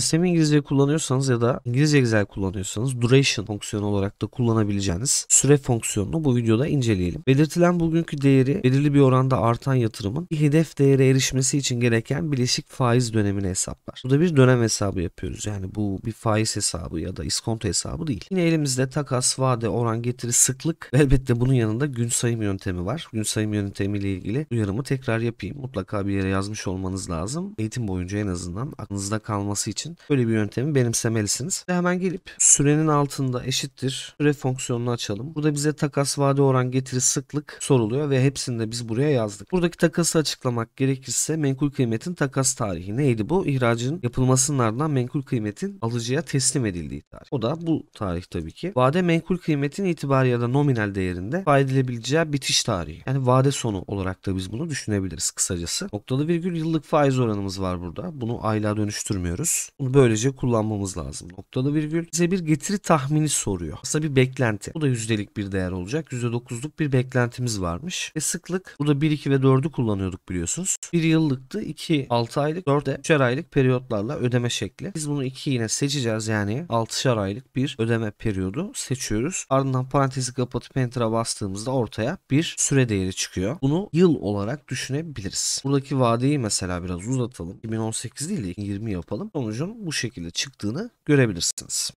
Sistemi İngilizce kullanıyorsanız ya da İngilizce güzel kullanıyorsanız duration fonksiyonu olarak da kullanabileceğiniz süre fonksiyonunu bu videoda inceleyelim. Belirtilen bugünkü değeri belirli bir oranda artan yatırımın bir hedef değere erişmesi için gereken bileşik faiz dönemini hesaplar. Burada bir dönem hesabı yapıyoruz. Yani bu bir faiz hesabı ya da iskonto hesabı değil. Yine elimizde takas, vade, oran, getiri, sıklık ve elbette bunun yanında gün sayım yöntemi var. Gün sayım yöntemi ile ilgili uyarımı tekrar yapayım. Mutlaka bir yere yazmış olmanız lazım. Eğitim boyunca en azından aklınızda kalması için için böyle bir yöntemi benimsemelisiniz. Ve hemen gelip sürenin altında eşittir süre fonksiyonunu açalım. Burada bize takas vade oran getiri sıklık soruluyor ve hepsini de biz buraya yazdık. Buradaki takası açıklamak gerekirse menkul kıymetin takas tarihi neydi bu? İhracın yapılmasının ardından menkul kıymetin alıcıya teslim edildiği tarih. O da bu tarih tabii ki. Vade menkul kıymetin itibari ya da nominal değerinde faydalayabileceği bitiş tarihi. Yani vade sonu olarak da biz bunu düşünebiliriz kısacası. Noktalı virgül yıllık faiz oranımız var burada. Bunu aylığa dönüştürmüyoruz. Bunu böylece kullanmamız lazım. Noktalı virgül. Bize bir getiri tahmini soruyor. Aslında bir beklenti. Bu da yüzdelik bir değer olacak. %9'luk bir beklentimiz varmış. Ve sıklık Bu da 1, 2 ve 4'ü kullanıyorduk biliyorsunuz. 1 yıllıktı. 2, 6 aylık, 4'e 3'er aylık periyotlarla ödeme şekli. Biz bunu 2 yine seçeceğiz yani 6'şer aylık bir ödeme periyodu seçiyoruz. Ardından parantezi kapatıp enter'a bastığımızda ortaya bir süre değeri çıkıyor. Bunu yıl olarak düşünebiliriz. Buradaki vadeyi mesela biraz uzatalım. 2018 değil de 20 yapalım. Sonucun bu şekilde çıktığını görebilirsiniz.